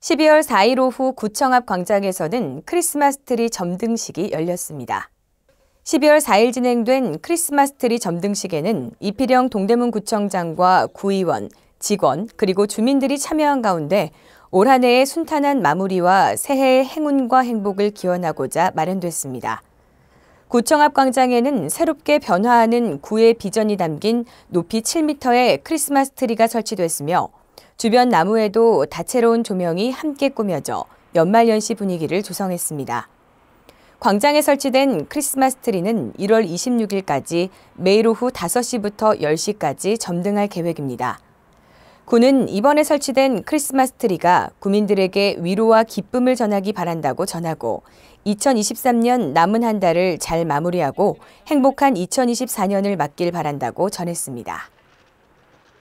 12월 4일 오후 구청 앞 광장에서는 크리스마스 트리 점등식이 열렸습니다. 12월 4일 진행된 크리스마스 트리 점등식에는 이필영 동대문 구청장과 구의원, 직원, 그리고 주민들이 참여한 가운데 올 한 해의 순탄한 마무리와 새해의 행운과 행복을 기원하고자 마련됐습니다. 구청 앞 광장에는 새롭게 변화하는 구의 비전이 담긴 높이 7m의 크리스마스 트리가 설치됐으며 주변 나무에도 다채로운 조명이 함께 꾸며져 연말연시 분위기를 조성했습니다. 광장에 설치된 크리스마스 트리는 1월 26일까지 매일 오후 5시부터 10시까지 점등할 계획입니다. 군은 이번에 설치된 크리스마스 트리가 구민들에게 위로와 기쁨을 전하기 바란다고 전하고 2023년 남은 한 달을 잘 마무리하고 행복한 2024년을 맞길 바란다고 전했습니다.